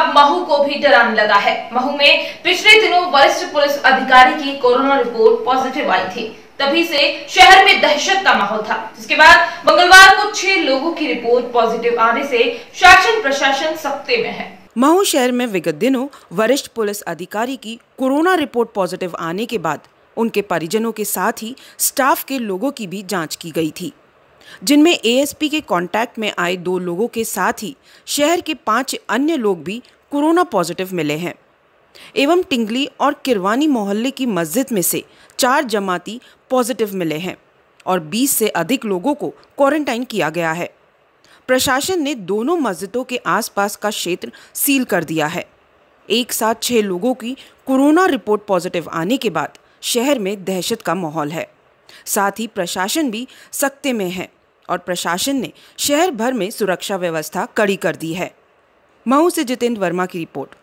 अब महू को भी डराने लगा है महू में पिछले दिनों वरिष्ठ पुलिस अधिकारी की कोरोना रिपोर्ट पॉजिटिव आई थी तभी से शहर में दहशत का माहौल था जिसके बाद मंगलवार को छह लोगों की रिपोर्ट पॉजिटिव आने से शासन प्रशासन सख्ते में है महू शहर में विगत दिनों वरिष्ठ पुलिस अधिकारी की कोरोना रिपोर्ट पॉजिटिव आने के बाद उनके परिजनों के साथ ही स्टाफ के लोगों की भी जांच की गई थी जिनमें एएसपी के कांटेक्ट में आए दो लोगों के साथ ही शहर के पांच अन्य लोग भी कोरोना पॉजिटिव मिले हैं एवं टिंगली और किरवानी मोहल्ले की मस्जिद में से चार जमाती पॉजिटिव मिले हैं और 20 से अधिक लोगों को क्वारंटाइन किया गया है प्रशासन ने दोनों मस्जिदों के आसपास का क्षेत्र सील कर दिया है एक साथ छः लोगों की कोरोना रिपोर्ट पॉजिटिव आने के बाद शहर में दहशत का माहौल है साथ ही प्रशासन भी सख्ते में है और प्रशासन ने शहर भर में सुरक्षा व्यवस्था कड़ी कर दी है मऊ से जितेंद्र वर्मा की रिपोर्ट